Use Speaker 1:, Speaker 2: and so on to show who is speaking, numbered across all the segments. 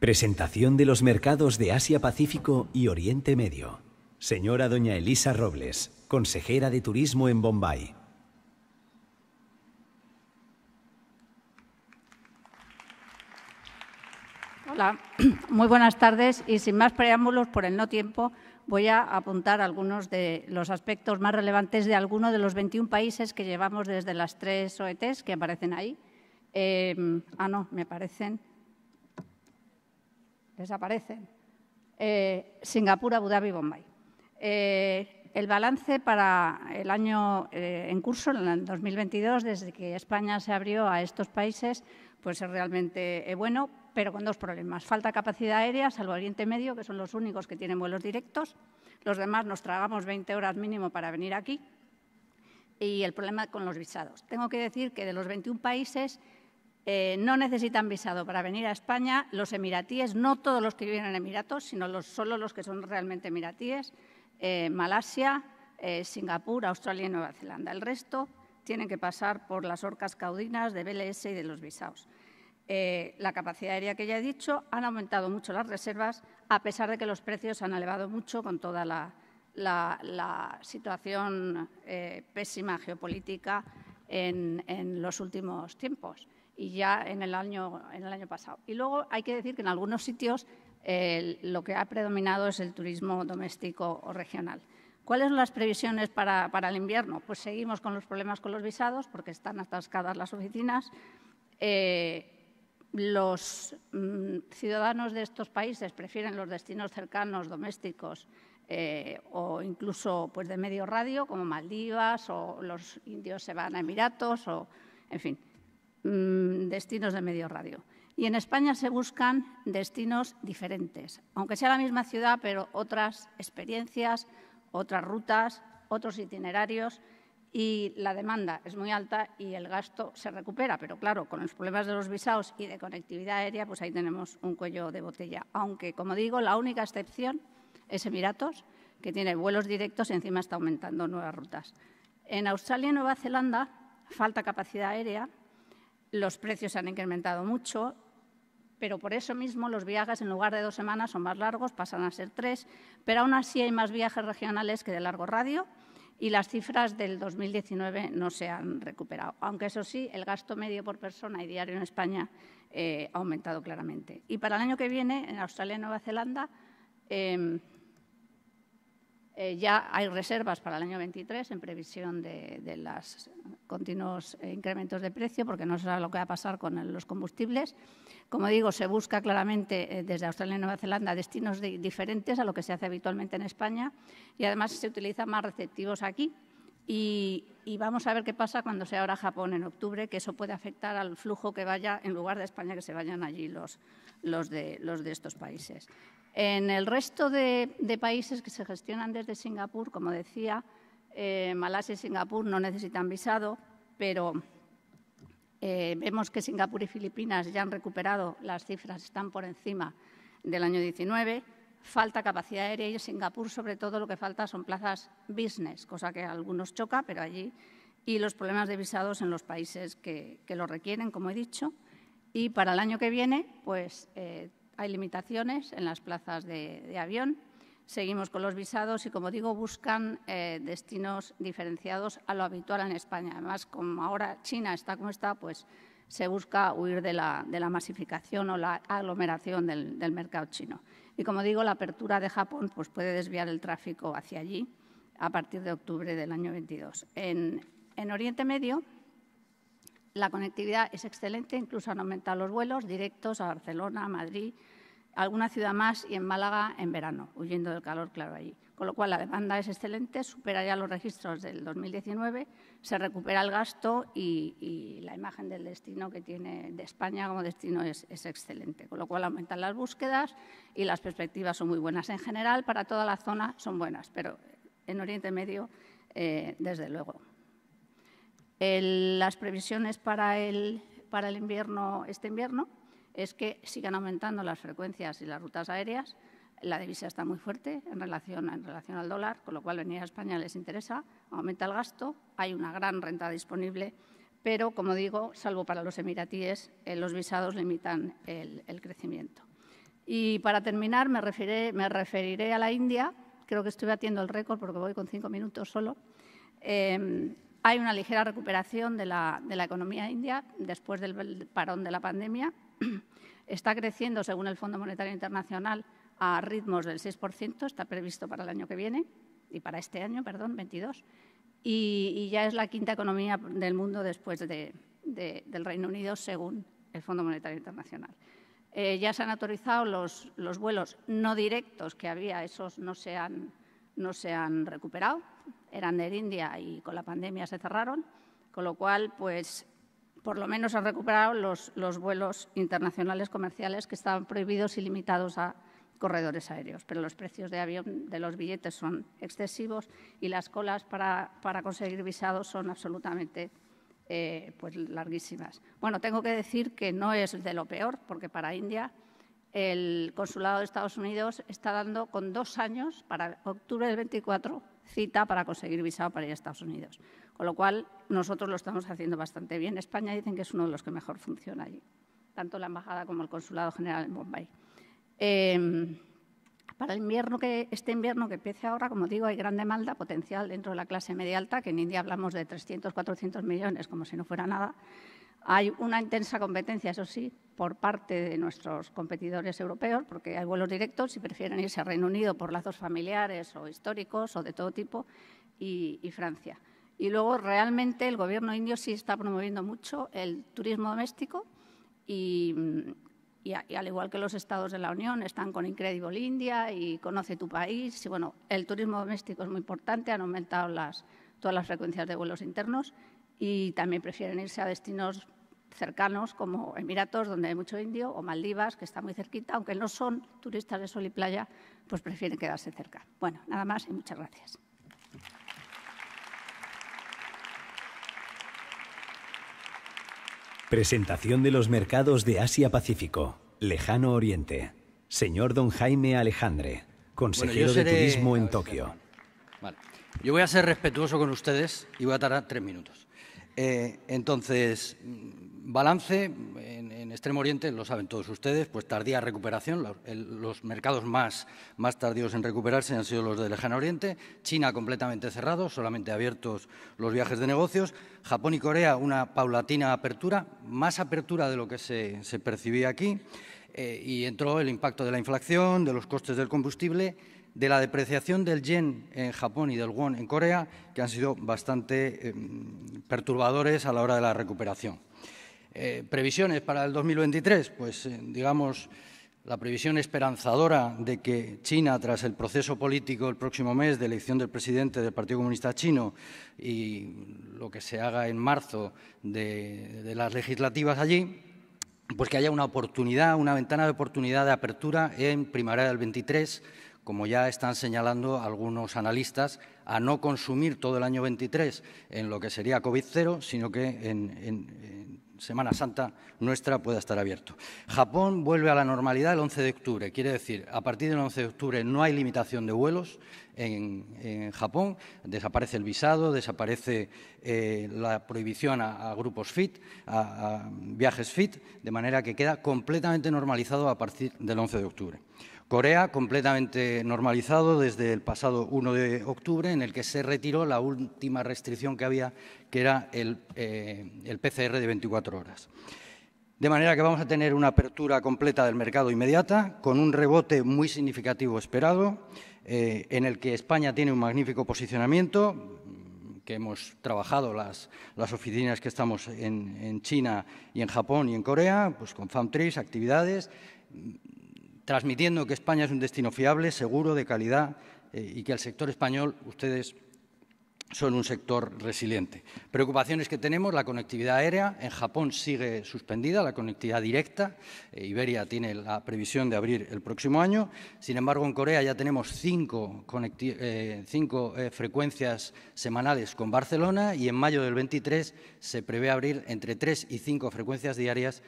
Speaker 1: Presentación de los mercados de Asia-Pacífico y Oriente Medio. Señora doña Elisa Robles, consejera de Turismo en Bombay.
Speaker 2: Hola, muy buenas tardes y sin más preámbulos por el no tiempo, voy a apuntar algunos de los aspectos más relevantes de alguno de los 21 países que llevamos desde las tres OETs que aparecen ahí. Eh, ah, no, me aparecen desaparecen. Eh, Singapur, Abu Dhabi, Bombay. Eh, el balance para el año eh, en curso, en el 2022, desde que España se abrió a estos países, pues es realmente bueno, pero con dos problemas. Falta capacidad aérea, salvo Oriente Medio, que son los únicos que tienen vuelos directos. Los demás nos tragamos 20 horas mínimo para venir aquí. Y el problema con los visados. Tengo que decir que de los 21 países, eh, no necesitan visado para venir a España. Los emiratíes, no todos los que viven en Emiratos, sino solo los que son realmente emiratíes, eh, Malasia, eh, Singapur, Australia y Nueva Zelanda. El resto tienen que pasar por las orcas caudinas de BLS y de los visados. la capacidad aérea que ya he dicho, han aumentado mucho las reservas, a pesar de que los precios han elevado mucho con toda la, situación pésima geopolítica en los últimos tiempos y ya en el año, en el año pasado. Y luego hay que decir que en algunos sitios lo que ha predominado es el turismo doméstico o regional. ¿Cuáles son las previsiones para, el invierno? Pues seguimos con los problemas con los visados, porque están atascadas las oficinas. Eh, los mm, ciudadanos de estos países prefieren los destinos cercanos, domésticos eh, o incluso pues, de medio radio, como Maldivas, o los indios se van a Emiratos, o, en fin. Mm, destinos de medio radio. Y en España se buscan destinos diferentes, aunque sea la misma ciudad, pero otras experiencias, otras rutas, otros itinerarios y la demanda es muy alta y el gasto se recupera. Pero claro, con los problemas de los visados y de conectividad aérea, pues ahí tenemos un cuello de botella. Aunque, como digo, la única excepción es Emiratos, que tiene vuelos directos y encima está aumentando nuevas rutas. En Australia y Nueva Zelanda falta capacidad aérea los precios se han incrementado mucho, pero por eso mismo los viajes en lugar de dos semanas son más largos, pasan a ser tres, pero aún así hay más viajes regionales que de largo radio y las cifras del 2019 no se han recuperado. Aunque eso sí, el gasto medio por persona y diario en España eh, ha aumentado claramente. Y para el año que viene, en Australia y Nueva Zelanda, em, eh, ya hay reservas para el año 23 en previsión de, los continuos incrementos de precio, porque no será lo que va a pasar con los combustibles. Como digo, se busca claramente eh, desde Australia y Nueva Zelanda destinos diferentes a lo que se hace habitualmente en España y además se utilizan más receptivos aquí y, vamos a ver qué pasa cuando se abra Japón en octubre, que eso puede afectar al flujo que vaya, en lugar de España, que se vayan allí los, de, estos países. En el resto de, países que se gestionan desde Singapur, como decía, eh, Malasia y Singapur no necesitan visado, pero eh, vemos que Singapur y Filipinas ya han recuperado las cifras, están por encima del año 19 falta capacidad aérea y en Singapur, sobre todo, lo que falta son plazas business, cosa que a algunos choca, pero allí, y los problemas de visados en los países que, lo requieren, como he dicho. Y para el año que viene, pues eh, hay limitaciones en las plazas de, avión. Seguimos con los visados y, como digo, buscan eh, destinos diferenciados a lo habitual en España. Además, como ahora China está como está, pues se busca huir de la, masificación o la aglomeración del mercado chino. Y como digo, la apertura de Japón pues, puede desviar el tráfico hacia allí a partir de octubre del año 22. En, en Oriente Medio, la conectividad es excelente, incluso han aumentado los vuelos directos a Barcelona, Madrid, alguna ciudad más y en Málaga en verano, huyendo del calor, claro, allí con lo cual la demanda es excelente, supera ya los registros del 2019, se recupera el gasto y, la imagen del destino que tiene de España como destino es, excelente, con lo cual aumentan las búsquedas y las perspectivas son muy buenas. En general, para toda la zona son buenas, pero en Oriente Medio, eh, desde luego. las previsiones para el, para el invierno, este invierno, es que sigan aumentando las frecuencias y las rutas aéreas, la divisa está muy fuerte en relación, al dólar, con lo cual venir a España les interesa, aumenta el gasto, hay una gran renta disponible, pero, como digo, salvo para los emiratíes, eh, los visados limitan el, crecimiento. Y para terminar, me, referiré, a la India. Creo que estoy batiendo el récord porque voy con cinco minutos solo. Em, hay una ligera recuperación de la, de la economía india después del parón de la pandemia. Está creciendo, según el Fondo Monetario Internacional, a ritmos del 6%, está previsto para el año que viene, y para este año, perdón, 22, y, ya es la quinta economía del mundo después del Reino Unido, según el Fondo Monetario Internacional. Eh, ya se han autorizado los, los, vuelos no directos que había, esos no se han, no se han recuperado, eran de India y con la pandemia se cerraron, con lo cual, pues, por lo menos han recuperado los, los vuelos internacionales comerciales que estaban prohibidos y limitados a, corredores aéreos, pero los precios de avión de los billetes son excesivos y las colas para, conseguir visados son absolutamente eh, pues larguísimas. Bueno, tengo que decir que no es de lo peor, porque para India el consulado de Estados Unidos está dando con dos años, para octubre del 24, cita para conseguir visado para ir a Estados Unidos. Con lo cual, nosotros lo estamos haciendo bastante bien. España dicen que es uno de los que mejor funciona allí, tanto la embajada como el consulado general en Bombay. Em, para el invierno que, este invierno que empiece ahora, como digo, hay gran demanda potencial dentro de la clase media alta, que en India hablamos de 300, 400 millones, como si no fuera nada. Hay una intensa competencia, eso sí, por parte de nuestros competidores europeos, porque hay vuelos directos y prefieren irse a Reino Unido por lazos familiares o históricos o de todo tipo, y, y Francia. Y luego, realmente, el gobierno indio sí está promoviendo mucho el turismo doméstico y, y, al igual que los estados de la Unión, están con Incredible India y Conoce tu país. Y bueno, el turismo doméstico es muy importante, han aumentado todas las frecuencias de vuelos internos y también prefieren irse a destinos cercanos como Emiratos, donde hay mucho indio, o Maldivas, que está muy cerquita, aunque no son turistas de sol y playa, pues prefieren quedarse cerca. Bueno, nada más y muchas gracias.
Speaker 1: Presentación de los mercados de Asia-Pacífico, Lejano Oriente. Señor don Jaime Alejandre, consejero de turismo en Tokio. Yo voy a ser respetuoso con ustedes y voy a tardar tres minutos. Eh, entonces, mm, balance, eh, en Extremo Oriente, lo saben todos ustedes, pues tardía recuperación. Los, mercados más, tardíos en recuperarse han sido los del Lejano Oriente. China completamente cerrado, solamente abiertos los viajes de negocios. Japón y Corea una paulatina apertura, más apertura de lo que se, percibía aquí. Eh, y entró el impacto de la inflación, de los costes del combustible de la depreciación del yen en Japón y del won en Corea, que han sido bastante em, perturbadores a la hora de la recuperación. Eh, previsiones para el 2023, pues eh, digamos la previsión esperanzadora de que China, tras el proceso político el próximo mes de elección del presidente del Partido Comunista Chino y lo que se haga en marzo de, las legislativas allí, pues que haya una oportunidad, una ventana de oportunidad de apertura en primavera del 23 como ya están señalando algunos analistas, a no consumir todo el año 23 en lo que sería COVID-0, sino que en, Semana Santa nuestra pueda estar abierto. Japón vuelve a la normalidad el 11 de octubre. Quiere decir, a partir del 11 de octubre no hay limitación de vuelos en, Japón. Desaparece el visado, desaparece eh, la prohibición a, grupos fit, a viajes fit, de manera que queda completamente normalizado a partir del 11 de octubre. Corea completamente normalizado desde el pasado 1 de octubre, en el que se retiró la última restricción que había, que era el, eh, PCR de 24 horas. De manera que vamos a tener una apertura completa del mercado inmediata, con un rebote muy significativo esperado, eh, en el que España tiene un magnífico posicionamiento, que hemos trabajado las, oficinas que estamos en, China y en Japón y en Corea, pues con fan actividades transmitiendo que España es un destino fiable, seguro, de calidad eh, y que el sector español, ustedes son un sector resiliente. Preocupaciones que tenemos, la conectividad aérea, en Japón sigue suspendida, la conectividad directa, eh, Iberia tiene la previsión de abrir el próximo año, sin embargo en Corea ya tenemos cinco, eh, frecuencias semanales con Barcelona y en mayo del 23 se prevé abrir entre tres y cinco frecuencias diarias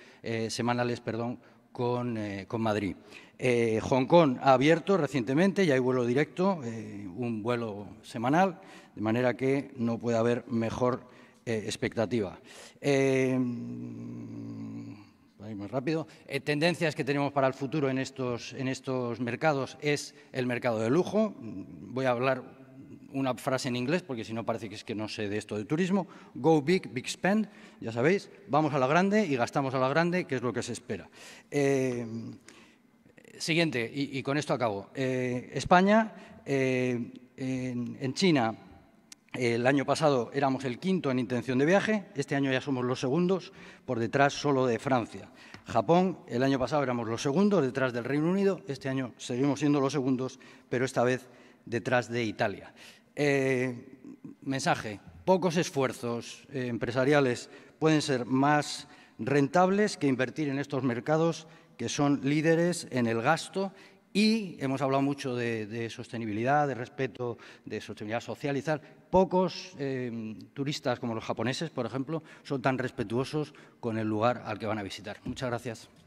Speaker 1: semanales perdón, eh, con, Madrid. Eh, Hong Kong ha abierto recientemente, ya hay vuelo directo, eh, un vuelo semanal, de manera que no puede haber mejor expectativa. Más rápido. tendencias que tenemos para el futuro en estos, en estos mercados es el mercado de lujo. Voy a hablar una frase en inglés, porque si no parece que es que no sé de esto de turismo. Go big, big spend, ya sabéis, vamos a la grande y gastamos a la grande, que es lo que se espera. Eh, siguiente, y, con esto acabo. Eh, España, eh, en, China, el año pasado éramos el quinto en intención de viaje, este año ya somos los segundos, por detrás solo de Francia. Japón, el año pasado éramos los segundos, detrás del Reino Unido, este año seguimos siendo los segundos, pero esta vez detrás de Italia. Eh, mensaje, pocos esfuerzos eh, empresariales pueden ser más rentables que invertir en estos mercados que son líderes en el gasto y hemos hablado mucho de, sostenibilidad, de respeto, de sostenibilidad social y tal. Pocos eh, turistas como los japoneses, por ejemplo, son tan respetuosos con el lugar al que van a visitar. Muchas gracias.